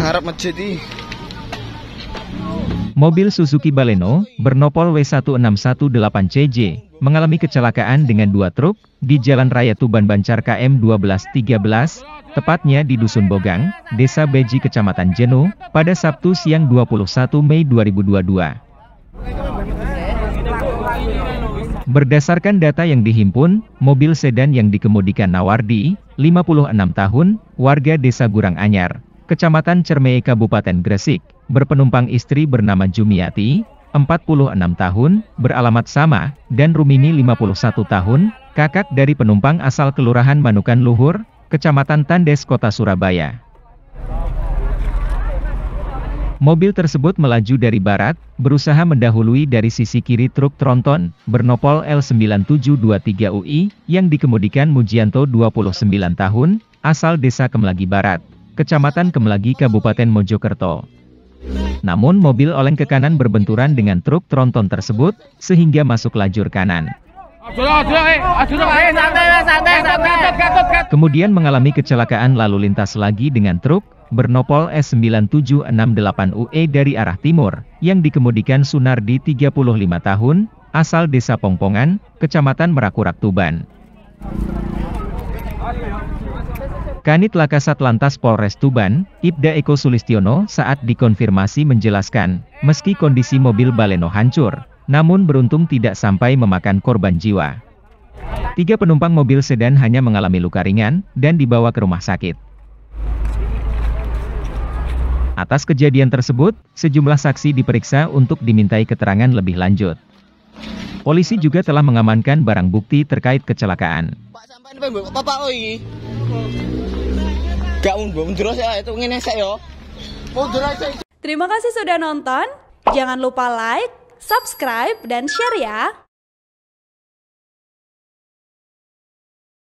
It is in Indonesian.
harap masjid Mobil Suzuki Baleno, bernopol W1618CJ, mengalami kecelakaan dengan dua truk, di Jalan Raya Tuban Bancar KM 1213, tepatnya di Dusun Bogang, Desa Beji Kecamatan Jeno, pada Sabtu siang 21 Mei 2022. Berdasarkan data yang dihimpun, mobil sedan yang dikemudikan Nawardi, 56 tahun, warga Desa Gurang Anyar, Kecamatan Cermei Kabupaten Gresik, berpenumpang istri bernama Jumiati, 46 tahun, beralamat sama, dan Rumini 51 tahun, kakak dari penumpang asal Kelurahan Manukan Luhur, Kecamatan Tandes, Kota Surabaya. Mobil tersebut melaju dari barat, berusaha mendahului dari sisi kiri truk tronton, bernopol L9723UI, yang dikemudikan Mujianto 29 tahun, asal desa Kemlagi Barat. Kecamatan Kemlagi Kabupaten Mojokerto. Namun mobil oleng ke kanan berbenturan dengan truk tronton tersebut, sehingga masuk lajur kanan. Kemudian mengalami kecelakaan lalu lintas lagi dengan truk, bernopol S9768UE dari arah timur, yang dikemudikan Sunardi 35 tahun, asal Desa Pongpongan, Kecamatan Merakurak Tuban. Kanit Lakasat Lantas Polres Tuban, Ibda Eko Sulistiono saat dikonfirmasi menjelaskan, meski kondisi mobil Baleno hancur, namun beruntung tidak sampai memakan korban jiwa. Tiga penumpang mobil sedan hanya mengalami luka ringan, dan dibawa ke rumah sakit. Atas kejadian tersebut, sejumlah saksi diperiksa untuk dimintai keterangan lebih lanjut. Polisi juga telah mengamankan barang bukti terkait kecelakaan gak mung terus ya itu ngene sik yo. Terima kasih sudah nonton. Jangan lupa like, subscribe dan share ya.